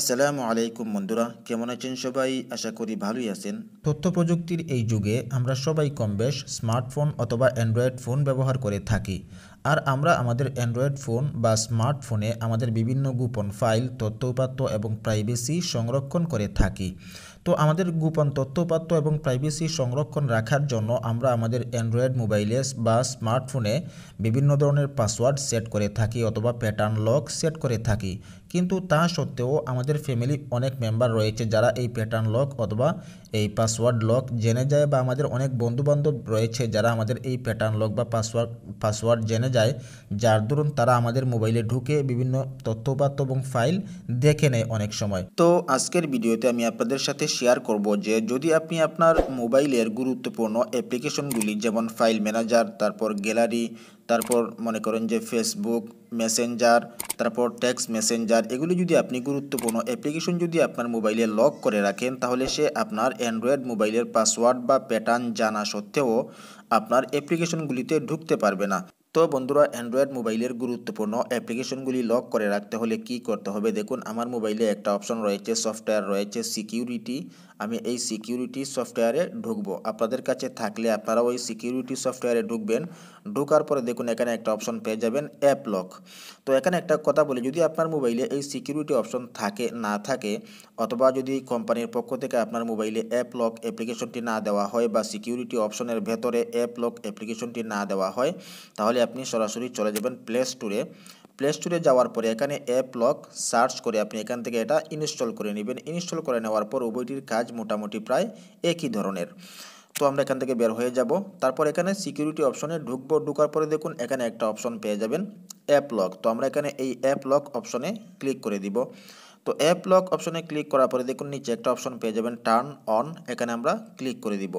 আসসালামু আলাইকুম বন্ধুরা কেমন আছেন সবাই আশা করি ভালোই আছেন তথ্য প্রযুক্তির এই যুগে আমরা সবাই কমবেশ স্মার্টফোন অথবা অ্যান্ড্রয়েড ফোন ব্যবহার করে থাকি আর আমরা আমাদের অ্যান্ড্রয়েড ফোন বা স্মার্টফোনে আমাদের বিভিন্ন গোপন ফাইল তথ্য উপাত্ত এবং প্রাইভেসি সংরক্ষণ করে থাকি তো আমাদের গোপন তথ্য উপাত্ত এবং প্রাইভেসি সংরক্ষণ রাখার জন্য আমরা আমাদের অ্যান্ড্রয়েড মোবাইলে বা স্মার্টফোনে বিভিন্ন ধরনের পাসওয়ার্ড সেট করে থাকি অথবা প্যাটার্ন লক সেট করে থাকি কিন্তু তা সত্ত্বেও আমাদের ফ্যামিলি অনেক মেম্বার রয়েছে যারা এই প্যাটার্ন লক অথবা এই পাসওয়ার্ড লক জেনে যায় বা আমাদের অনেক বন্ধুবান্ধব রয়েছে যারা আমাদের এই প্যাটার্ন লক বা পাসওয়ার্ড পাসওয়ার্ড জেনে যায় যার দরুন তারা আমাদের মোবাইলে ঢুকে বিভিন্ন তথ্যপাত্র এবং ফাইল দেখে নেয় অনেক সময় তো আজকের ভিডিওতে আমি আপনাদের সাথে শেয়ার করব যে যদি আপনি আপনার মোবাইলের গুরুত্বপূর্ণ অ্যাপ্লিকেশনগুলি যেমন ফাইল ম্যানেজার তারপর গ্যালারি তারপর মনে করেন যে ফেসবুক মেসেঞ্জার তারপর টেক্সট মেসেঞ্জার এগুলি যদি আপনি গুরুত্বপূর্ণ অ্যাপ্লিকেশন যদি আপনার মোবাইলে লক করে রাখেন তাহলে সে আপনার অ্যান্ড্রয়েড মোবাইলের পাসওয়ার্ড বা প্যাটার্ন জানা সত্ত্বেও আপনার অ্যাপ্লিকেশনগুলিতে ঢুকতে পারবে না তো বন্ধুরা অ্যান্ড্রয়েড মোবাইলের গুরুত্বপূর্ণ অ্যাপ্লিকেশনগুলি লক করে রাখতে হলে কি করতে হবে দেখুন আমার মোবাইলে একটা অপশন রয়েছে সফটওয়্যার রয়েছে সিকিউরিটি আমি এই সিকিউরিটি সফটওয়্যারে ঢুকবো আপনাদের কাছে থাকলে আপনারা ওই সিকিউরিটি সফটওয়্যারে ঢুকবেন ঢোকার পরে দেখুন এখানে একটা অপশন পেয়ে যাবেন অ্যাপ লক তো এখানে একটা কথা বলি যদি আপনার মোবাইলে এই সিকিউরিটি অপশন থাকে না থাকে অথবা যদি কোম্পানির পক্ষ থেকে আপনার মোবাইলে অ্যাপ লক অ্যাপ্লিকেশনটি না দেওয়া হয় বা সিকিউরিটি অপশনের ভেতরে অ্যাপ লক অ্যাপ্লিকেশনটি না দেওয়া হয় তাহলে তাহলে আপনি সরাসরি চলে যাবেন প্লে স্টোরে প্লে স্টোরে যাওয়ার পরে এখানে অ্যাপ লক সার্চ করে আপনি এখান থেকে এটা ইনস্টল করে নেবেন ইনস্টল করে নেওয়ার পর উভয়টির কাজ মোটামুটি প্রায় একই ধরনের তো আমরা এখান থেকে বের হয়ে যাব তারপর এখানে সিকিউরিটি অপশনে ঢুকবো ঢুকার পরে দেখুন এখানে একটা অপশন পেয়ে যাবেন অ্যাপ লক তো আমরা এখানে এই অ্যাপ লক অপশনে ক্লিক করে দিব তো অ্যাপ লক অপশনে ক্লিক করার পরে দেখুন নিচে একটা অপশন পেয়ে যাবেন টার্ন অন এখানে আমরা ক্লিক করে দিব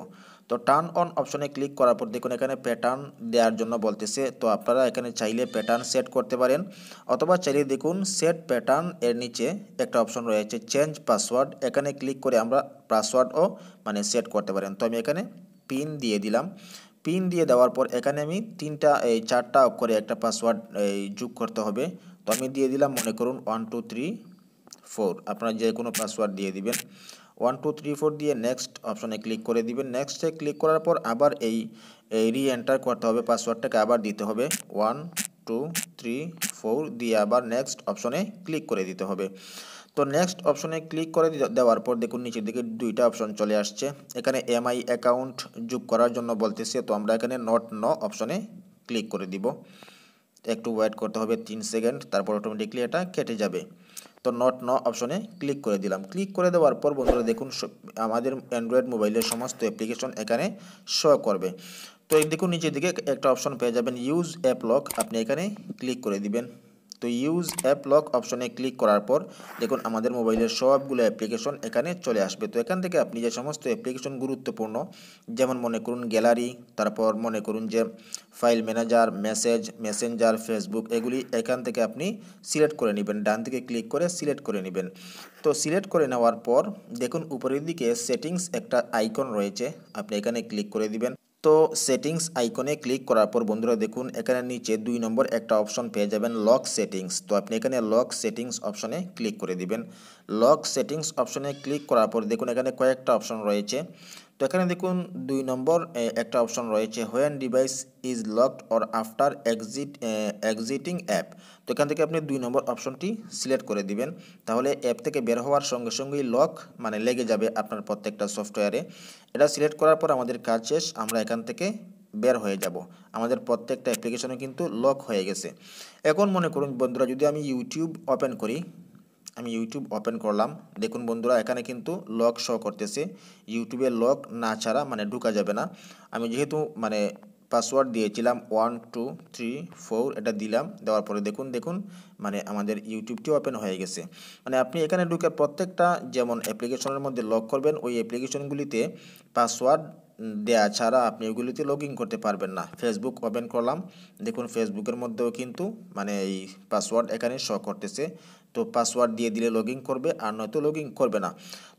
তো টার্ন অন অপশনে ক্লিক করার পর দেখুন এখানে প্যাটার্ন দেওয়ার জন্য বলতেছে তো আপনারা এখানে চাইলে প্যাটার্ন সেট করতে পারেন অথবা চাইলে দেখুন সেট প্যাটার্ন এর নিচে একটা অপশন রয়েছে চেঞ্জ পাসওয়ার্ড এখানে ক্লিক করে আমরা পাসওয়ার্ডও মানে সেট করতে পারেন তো আমি এখানে পিন দিয়ে দিলাম পিন দিয়ে দেওয়ার পর এখানে আমি তিনটা এই চারটা করে একটা পাসওয়ার্ড যোগ করতে হবে তো আমি দিয়ে দিলাম মনে করুন ওয়ান টু থ্রি ফোর আপনারা যে কোনো পাসওয়ার্ড দিয়ে দিবেন ওয়ান টু থ্রি ফোর দিয়ে নেক্সট অপশনে ক্লিক করে দিবেন নেক্সটে ক্লিক করার পর আবার এই রি এন্টার করতে হবে পাসওয়ার্ডটাকে আবার দিতে হবে ওয়ান টু থ্রি ফোর দিয়ে আবার নেক্সট অপশনে ক্লিক করে দিতে হবে তো নেক্সট অপশনে ক্লিক করে দেওয়ার পর দেখুন নিচের দিকে দুইটা অপশন চলে আসছে এখানে এমআই অ্যাকাউন্ট যোগ করার জন্য বলতেছে তো আমরা এখানে নট ন অপশনে ক্লিক করে দিব একটু ওয়েট করতে হবে তিন সেকেন্ড তারপর অটোমেটিকলি এটা কেটে যাবে তো নট ন অপশনে ক্লিক করে দিলাম ক্লিক করে দেওয়ার পর বন্ধুরা দেখুন আমাদের অ্যান্ড্রয়েড মোবাইলের সমস্ত অ্যাপ্লিকেশন এখানে শো করবে তো দেখুন নিচের দিকে একটা অপশন পেয়ে যাবেন ইউজ অ্যাপ লক আপনি এখানে ক্লিক করে দিবেন তো ইউজ অ্যাপ লক অপশনে ক্লিক করার পর দেখুন আমাদের মোবাইলের সবগুলো অ্যাপ্লিকেশন এখানে চলে আসবে তো এখান থেকে আপনি যে সমস্ত অ্যাপ্লিকেশন গুরুত্বপূর্ণ যেমন মনে করুন গ্যালারি তারপর মনে করুন যে file manager message messenger Facebook এগুলি এখান থেকে আপনি সিলেক্ট করে নেবেন ডান থেকে ক্লিক করে সিলেক্ট করে নেবেন তো সিলেক্ট করে নেওয়ার পর দেখুন উপরের দিকে সেটিংস একটা আইকন রয়েছে আপনি এখানে ক্লিক করে দিবেন তো সেটিংস আইকনে ক্লিক করার পর বন্ধুরা দেখুন এখানে নিচে দুই নম্বর একটা অপশন পেয়ে যাবেন লক সেটিংস তো আপনি এখানে লক সেটিংস অপশনে ক্লিক করে দিবেন লক সেটিংস অপশনে ক্লিক করার পর দেখুন এখানে কয়েকটা অপশন রয়েছে তো এখানে দেখুন দুই নম্বর একটা অপশন রয়েছে when device is locked or after exit exiting app তো এখান থেকে আপনি দুই নম্বর অপশনটি সিলেক্ট করে দিবেন তাহলে অ্যাপ থেকে বের হওয়ার সঙ্গে সঙ্গেই লক মানে লেগে যাবে আপনার প্রত্যেকটা সফটওয়্যারে এটা সিলেক্ট করার পর আমাদের কাজ শেষ আমরা এখান থেকে বের হয়ে যাব আমাদের প্রত্যেকটা অ্যাপ্লিকেশনে কিন্তু লক হয়ে গেছে এখন মনে করুন বন্ধুরা যদি আমি ইউটিউব ওপেন করি আমি ইউটিউব ওপেন করলাম দেখুন বন্ধুরা এখানে কিন্তু লক শো করতেছে ইউটিউবে লক না ছাড়া মানে ঢুকা যাবে না আমি যেহেতু মানে পাসওয়ার্ড দিয়েছিলাম ওয়ান টু থ্রি ফোর এটা দিলাম দেওয়ার পরে দেখুন দেখুন মানে আমাদের ইউটিউবটি ওপেন হয়ে গেছে মানে আপনি এখানে ঢুকে প্রত্যেকটা যেমন অ্যাপ্লিকেশনের মধ্যে লক করবেন ওই অ্যাপ্লিকেশনগুলিতে পাসওয়ার্ড দেয়া ছাড়া আপনি ওগুলিতে লগ ইন করতে পারবেন না ফেসবুক ওপেন করলাম দেখুন ফেসবুকের মধ্যেও কিন্তু মানে এই পাসওয়ার্ড এখানে শ করতেছে তো পাসওয়ার্ড দিয়ে দিলে লগ করবে আর নয়তো লগ করবে না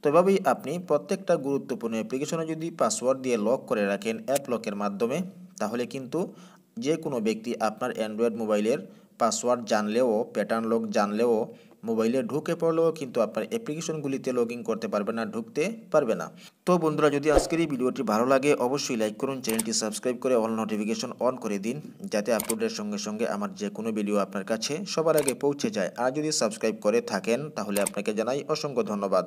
তো এভাবেই আপনি প্রত্যেকটা গুরুত্বপূর্ণ অ্যাপ্লিকেশনে যদি পাসওয়ার্ড দিয়ে লক করে রাখেন অ্যাপ লকের মাধ্যমে তাহলে কিন্তু যে কোনো ব্যক্তি আপনার অ্যান্ড্রয়েড মোবাইলের পাসওয়ার্ড জানলেও প্যাটার্ন লক জানলেও মোবাইলে ঢুকে পড়লেও কিন্তু আপনার অ্যাপ্লিকেশনগুলিতে লগ ইন করতে পারবে না ঢুকতে পারবে না তো বন্ধুরা যদি আজকের এই ভিডিওটি ভালো লাগে অবশ্যই লাইক করুন চ্যানেলটি সাবস্ক্রাইব করে অল নোটিফিকেশন অন করে দিন যাতে আপলোডের সঙ্গে সঙ্গে আমার যে কোনো ভিডিও আপনার কাছে সবার আগে পৌঁছে যায় আর যদি সাবস্ক্রাইব করে থাকেন তাহলে আপনাকে জানাই অসংখ্য ধন্যবাদ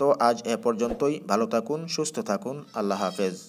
তো আজ এ পর্যন্তই ভালো থাকুন সুস্থ থাকুন আল্লাহ হাফেজ